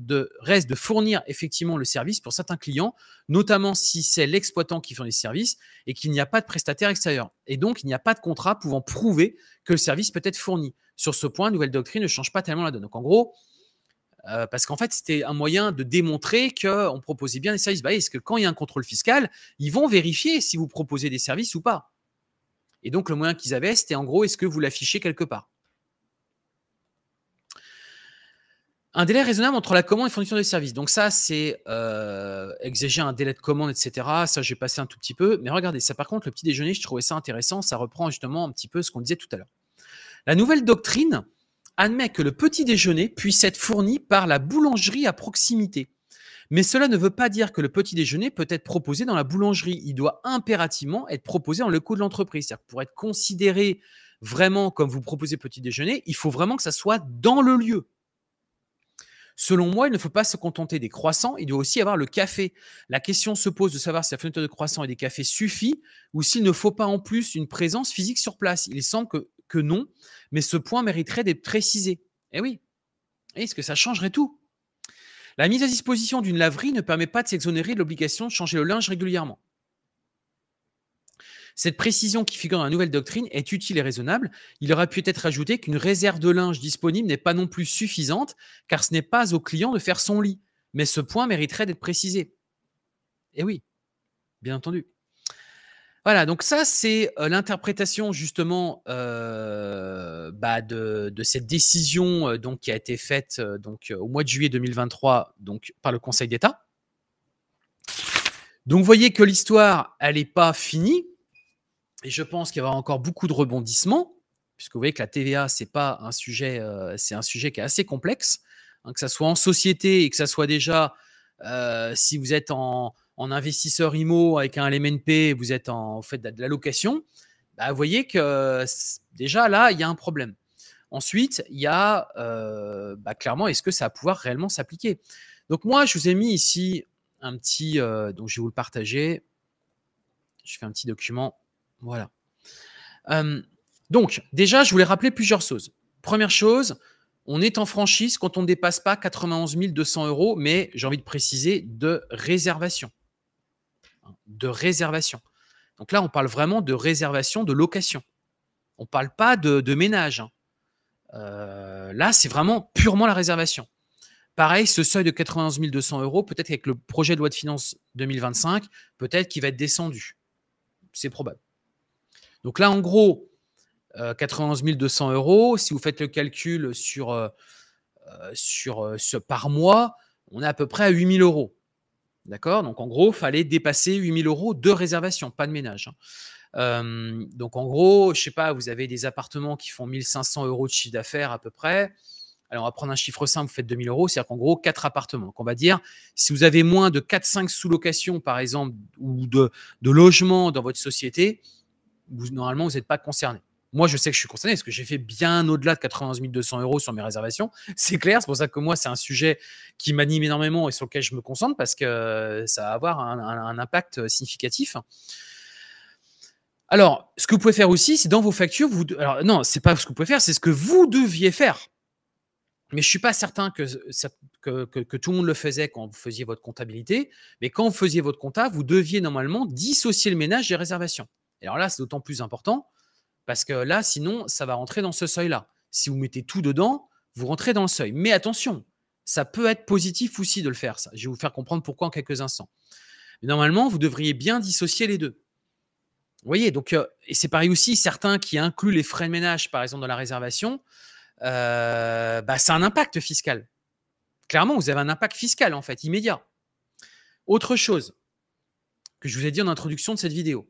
reste de fournir effectivement le service pour certains clients, notamment si c'est l'exploitant qui fournit le service et qu'il n'y a pas de prestataire extérieur. Et donc, il n'y a pas de contrat pouvant prouver que le service peut être fourni. Sur ce point, nouvelle doctrine ne change pas tellement la donne. Donc, en gros, euh, parce qu'en fait, c'était un moyen de démontrer qu'on proposait bien des services. Bah, est-ce que quand il y a un contrôle fiscal, ils vont vérifier si vous proposez des services ou pas Et donc, le moyen qu'ils avaient, c'était en gros, est-ce que vous l'affichez quelque part Un délai raisonnable entre la commande et la fourniture des services. Donc ça, c'est euh, exiger un délai de commande, etc. Ça, j'ai passé un tout petit peu. Mais regardez, ça par contre, le petit déjeuner, je trouvais ça intéressant. Ça reprend justement un petit peu ce qu'on disait tout à l'heure. La nouvelle doctrine admet que le petit déjeuner puisse être fourni par la boulangerie à proximité. Mais cela ne veut pas dire que le petit déjeuner peut être proposé dans la boulangerie. Il doit impérativement être proposé en le coût de l'entreprise. C'est-à-dire pour être considéré vraiment comme vous proposez petit déjeuner, il faut vraiment que ça soit dans le lieu. Selon moi, il ne faut pas se contenter des croissants, il doit aussi avoir le café. La question se pose de savoir si la fenêtre de croissants et des cafés suffit ou s'il ne faut pas en plus une présence physique sur place. Il semble que que non, mais ce point mériterait d'être précisé. Eh oui, eh, est-ce que ça changerait tout La mise à disposition d'une laverie ne permet pas de s'exonérer de l'obligation de changer le linge régulièrement. Cette précision qui figure dans la nouvelle doctrine est utile et raisonnable. Il aurait pu être ajouté qu'une réserve de linge disponible n'est pas non plus suffisante, car ce n'est pas au client de faire son lit. Mais ce point mériterait d'être précisé. Eh oui, bien entendu. Voilà, donc ça, c'est l'interprétation justement bah, de, cette décision donc, qui a été faite donc, au mois de juillet 2023 donc, par le Conseil d'État. Donc, vous voyez que l'histoire, elle n'est pas finie. Et je pense qu'il y aura encore beaucoup de rebondissements, puisque vous voyez que la TVA, c'est pas un sujet, c'est un sujet qui est assez complexe, hein, que ce soit en société et que ce soit déjà, si vous êtes en, en investisseur IMO avec un LMNP, vous êtes en, fait de la location, bah, vous voyez que déjà là, il y a un problème. Ensuite, il y a euh, bah, clairement, est-ce que ça va pouvoir réellement s'appliquer Donc moi, je vous ai mis ici un petit, euh, donc je vais vous le partager. Je fais un petit document, voilà. donc déjà, je voulais rappeler plusieurs choses. Première chose, on est en franchise quand on ne dépasse pas 91 200 euros, mais j'ai envie de préciser de réservation de réservation. Donc là, on parle vraiment de réservation de location. On ne parle pas de, ménage. Hein. Euh, là, c'est vraiment purement la réservation. Pareil, ce seuil de 91 200 euros, peut-être avec le projet de loi de finances 2025, peut-être qu'il va être descendu. C'est probable. Donc là, en gros, 91 euh, 200 euros, si vous faites le calcul sur, euh, sur ce par mois, on est à peu près à 8 000 euros. D'accord Donc en gros, fallait dépasser 8000 euros de réservation, pas de ménage. Hein. donc en gros, je sais pas, vous avez des appartements qui font 1500 euros de chiffre d'affaires à peu près. Alors on va prendre un chiffre simple, vous faites 2000 euros, c'est-à-dire qu'en gros, 4 appartements. Donc on va dire, si vous avez moins de 4-5 sous-locations par exemple, ou de, logements dans votre société, vous, normalement, vous n'êtes pas concerné. Moi, je sais que je suis concerné parce que j'ai fait bien au-delà de 91 200 euros sur mes réservations. C'est clair, c'est pour ça que moi, c'est un sujet qui m'anime énormément et sur lequel je me concentre parce que euh, ça va avoir un, impact euh, significatif. Alors, ce que vous pouvez faire aussi, c'est dans vos factures, vous. Alors, non, c'est pas ce que vous pouvez faire, c'est ce que vous deviez faire. Mais je ne suis pas certain que, tout le monde le faisait quand vous faisiez votre comptabilité. Mais quand vous faisiez votre compta, vous deviez normalement dissocier le ménage des réservations. Et alors là, c'est d'autant plus important parce que là, sinon, ça va rentrer dans ce seuil-là. Si vous mettez tout dedans, vous rentrez dans le seuil. Mais attention, ça peut être positif aussi de le faire, ça. Je vais vous faire comprendre pourquoi en quelques instants. Mais normalement, vous devriez bien dissocier les deux. Vous voyez, donc, euh, et c'est pareil aussi, certains qui incluent les frais de ménage, par exemple, dans la réservation, euh, bah, ça un impact fiscal. Clairement, vous avez un impact fiscal, en fait, immédiat. Autre chose que je vous ai dit en introduction de cette vidéo,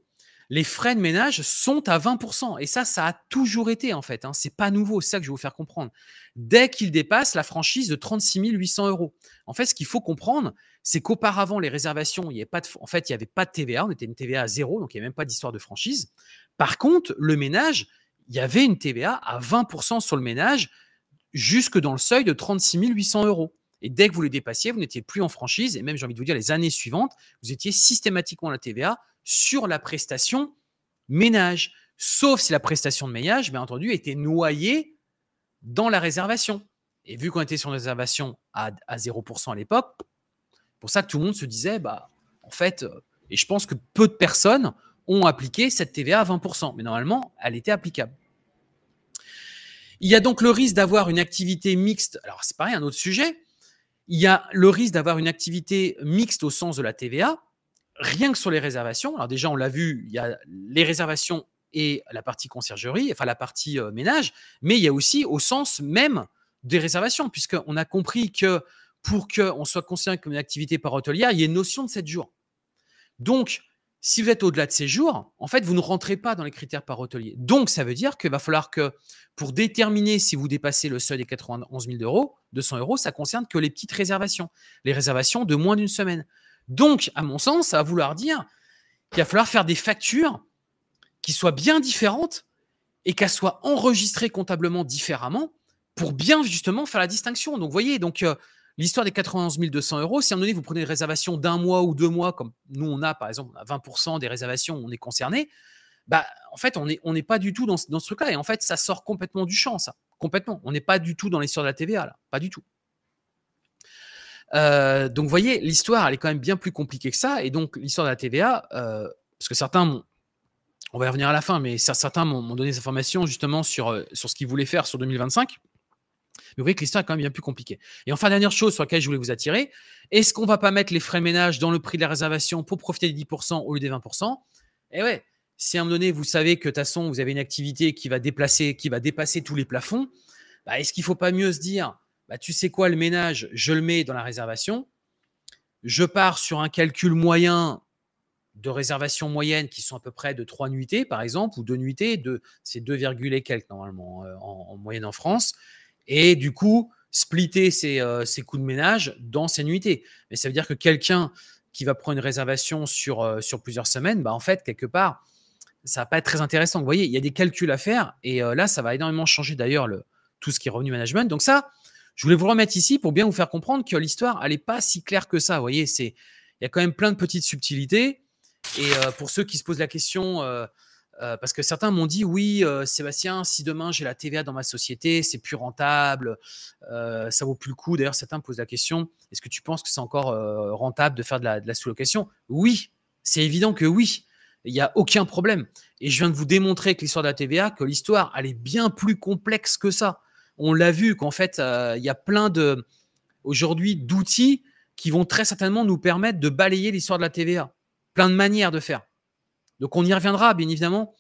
les frais de ménage sont à 20%. Et ça, ça a toujours été en fait. Hein. C'est pas nouveau, c'est ça que je vais vous faire comprendre. Dès qu'il dépasse la franchise de 36 800 euros. En fait, ce qu'il faut comprendre, c'est qu'auparavant, les réservations, il n'y avait, pas de, en fait, il y avait pas de TVA. On était une TVA à zéro, donc il n'y avait même pas d'histoire de franchise. Par contre, le ménage, il y avait une TVA à 20% sur le ménage jusque dans le seuil de 36 800 euros. Et dès que vous le dépassiez, vous n'étiez plus en franchise. Et même, j'ai envie de vous dire, les années suivantes, vous étiez systématiquement à la TVA sur la prestation ménage. Sauf si la prestation de ménage, bien entendu, était noyée dans la réservation. Et vu qu'on était sur une réservation à, 0% à l'époque, pour ça que tout le monde se disait, bah, en fait, euh, et je pense que peu de personnes ont appliqué cette TVA à 20%, mais normalement, elle était applicable. Il y a donc le risque d'avoir une activité mixte. Alors, c'est pareil, un autre sujet. Il y a le risque d'avoir une activité mixte au sens de la TVA, rien que sur les réservations, alors déjà on l'a vu, il y a les réservations et la partie conciergerie, enfin la partie euh, ménage, mais il y a aussi au sens même des réservations, puisqu'on a compris que pour qu'on soit considéré comme une activité par hôtelière, il y a une notion de 7 jours. Donc, si vous êtes au-delà de ces jours, en fait, vous ne rentrez pas dans les critères par hôtelier. Donc, ça veut dire qu'il va falloir que, pour déterminer si vous dépassez le seuil des 91 000 euros, 200 euros, ça concerne que les petites réservations, les réservations de moins d'une semaine. Donc, à mon sens, ça va vouloir dire qu'il va falloir faire des factures qui soient bien différentes et qu'elles soient enregistrées comptablement différemment pour bien justement faire la distinction. Donc, vous voyez, donc, euh, l'histoire des 91 200 euros, si à un moment donné, vous prenez une réservation d'un mois ou deux mois, comme nous, on a par exemple, on 20% des réservations, où on est concerné, bah, en fait, on n'est on pas du tout dans, dans ce truc-là. Et en fait, ça sort complètement du champ, ça. Complètement. On n'est pas du tout dans l'histoire de la TVA, là. Pas du tout. Euh, donc, vous voyez, l'histoire, elle est quand même bien plus compliquée que ça. Et donc, l'histoire de la TVA, euh, parce que certains On va y revenir à la fin, mais certains m'ont donné des informations justement sur, euh, sur ce qu'ils voulaient faire sur 2025. Mais vous voyez que l'histoire est quand même bien plus compliquée. Et enfin, dernière chose sur laquelle je voulais vous attirer, est-ce qu'on va pas mettre les frais ménage dans le prix de la réservation pour profiter des 10% au lieu des 20% Eh ouais, si à un moment donné, vous savez que de toute façon, vous avez une activité qui va déplacer, qui va dépasser tous les plafonds, bah, est-ce qu'il ne faut pas mieux se dire, bah, tu sais quoi, le ménage, je le mets dans la réservation. Je pars sur un calcul moyen de réservation moyenne qui sont à peu près de 3 nuitées, par exemple, ou 2 nuitées, de, c'est 2, et quelques normalement euh, en, moyenne en France. Et du coup, splitter euh, ces, coûts de ménage dans ces nuitées. Mais ça veut dire que quelqu'un qui va prendre une réservation sur, euh, sur plusieurs semaines, bah, en fait, quelque part, ça va pas être très intéressant. Vous voyez, il y a des calculs à faire et là, ça va énormément changer d'ailleurs le, tout ce qui est revenu management. Donc ça, je voulais vous remettre ici pour bien vous faire comprendre que l'histoire, elle n'est pas si claire que ça. Vous voyez, il y a quand même plein de petites subtilités. Et euh, pour ceux qui se posent la question, euh, euh, parce que certains m'ont dit, oui, Sébastien, si demain j'ai la TVA dans ma société, c'est plus rentable, ça vaut plus le coup. D'ailleurs, certains me posent la question, est-ce que tu penses que c'est encore rentable de faire de la, de la sous-location Oui, c'est évident que oui. Il n'y a aucun problème. Et je viens de vous démontrer que l'histoire de la TVA, que l'histoire, elle est bien plus complexe que ça on l'a vu qu'en fait, euh, il y a plein de aujourd'hui d'outils qui vont très certainement nous permettre de balayer l'histoire de la TVA. Plein de manières de faire. Donc on y reviendra, bien évidemment.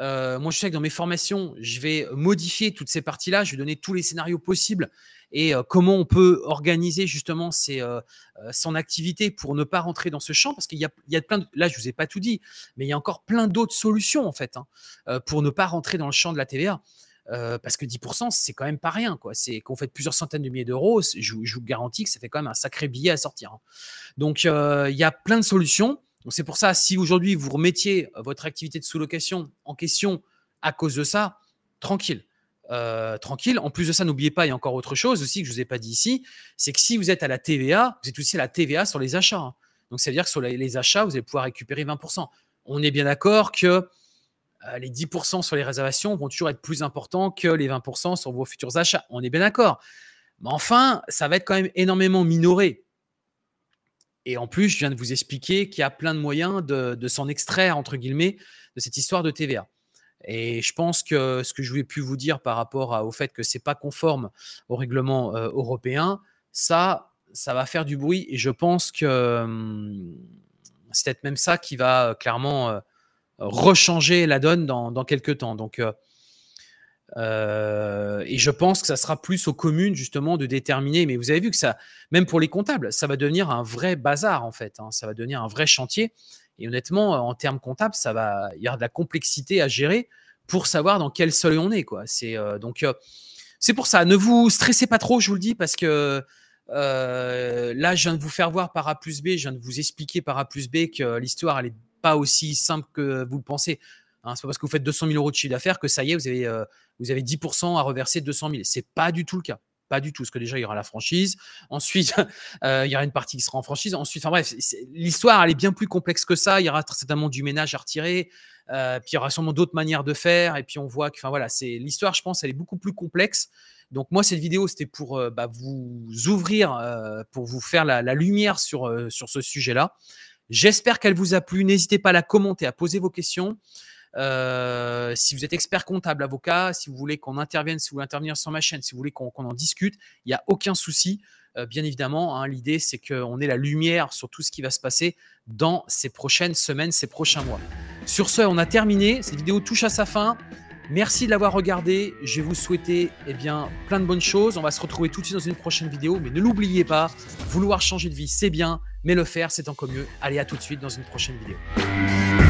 Euh, moi, je sais que dans mes formations, je vais modifier toutes ces parties-là, je vais donner tous les scénarios possibles et euh, comment on peut organiser justement son activité pour ne pas rentrer dans ce champ, parce qu'il y, a, plein de, là, je vous ai pas tout dit, mais il y a encore plein d'autres solutions en fait hein, pour ne pas rentrer dans le champ de la TVA. Euh, parce que 10%, c'est quand même pas rien. Quoi. C'est qu'on fait plusieurs centaines de milliers d'euros, je, vous garantis que ça fait quand même un sacré billet à sortir. Hein. Donc, euh, il y a plein de solutions. c'est pour ça, si aujourd'hui vous remettiez euh, votre activité de sous-location en question à cause de ça, tranquille. tranquille. En plus de ça, n'oubliez pas, il y a encore autre chose aussi que je ne vous ai pas dit ici, c'est que si vous êtes à la TVA, vous êtes aussi à la TVA sur les achats. Hein. Donc, cest à dire que sur les achats, vous allez pouvoir récupérer 20%. On est bien d'accord que euh, les 10% sur les réservations vont toujours être plus importants que les 20% sur vos futurs achats. On est bien d'accord. Mais enfin, ça va être quand même énormément minoré. Et en plus, je viens de vous expliquer qu'il y a plein de moyens de, s'en extraire, entre guillemets, de cette histoire de TVA. Et je pense que ce que je voulais pu vous dire par rapport au fait que ce n'est pas conforme au règlement euh, européen, ça, ça va faire du bruit. Et je pense que hum, c'est peut-être même ça qui va euh, clairement rechanger la donne dans, dans quelques temps. Donc, euh, euh, et je pense que ça sera plus aux communes justement de déterminer. Mais vous avez vu que ça, même pour les comptables, ça va devenir un vrai bazar en fait. Hein. ça va devenir un vrai chantier. Et honnêtement, en termes comptables, ça va, il y a de la complexité à gérer pour savoir dans quel seuil on est. Quoi. C'est euh, donc c'est pour ça. Ne vous stressez pas trop, je vous le dis, parce que là, je viens de vous faire voir par A plus B, je viens de vous expliquer par A plus B que l'histoire elle est pas aussi simple que vous le pensez. Hein, c'est pas parce que vous faites 200 000 euros de chiffre d'affaires que ça y est, vous avez, euh, vous avez 10% à reverser 200 000. C'est pas du tout le cas. Pas du tout, parce que déjà, il y aura la franchise. Ensuite, euh, il y aura une partie qui sera en franchise. Ensuite, enfin bref, l'histoire, elle est bien plus complexe que ça. Il y aura certainement du ménage à retirer. Euh, puis il y aura sûrement d'autres manières de faire. Et puis on voit que, enfin voilà, c'est l'histoire, je pense, elle est beaucoup plus complexe. Donc moi, cette vidéo, c'était pour bah, vous ouvrir, pour vous faire la, la lumière sur, sur ce sujet-là. J'espère qu'elle vous a plu. N'hésitez pas à la commenter, à poser vos questions. Euh, si vous êtes expert comptable, avocat, si vous voulez qu'on intervienne, si vous voulez intervenir sur ma chaîne, si vous voulez qu'on en discute, il n'y a aucun souci. Euh, bien évidemment, hein, l'idée, c'est qu'on ait la lumière sur tout ce qui va se passer dans ces prochaines semaines, ces prochains mois. Sur ce, on a terminé. Cette vidéo touche à sa fin. Merci de l'avoir regardé. Je vais vous souhaiter eh bien, plein de bonnes choses. On va se retrouver tout de suite dans une prochaine vidéo. Mais ne l'oubliez pas, vouloir changer de vie, c'est bien mais le faire, c'est encore mieux. Allez, à tout de suite dans une prochaine vidéo.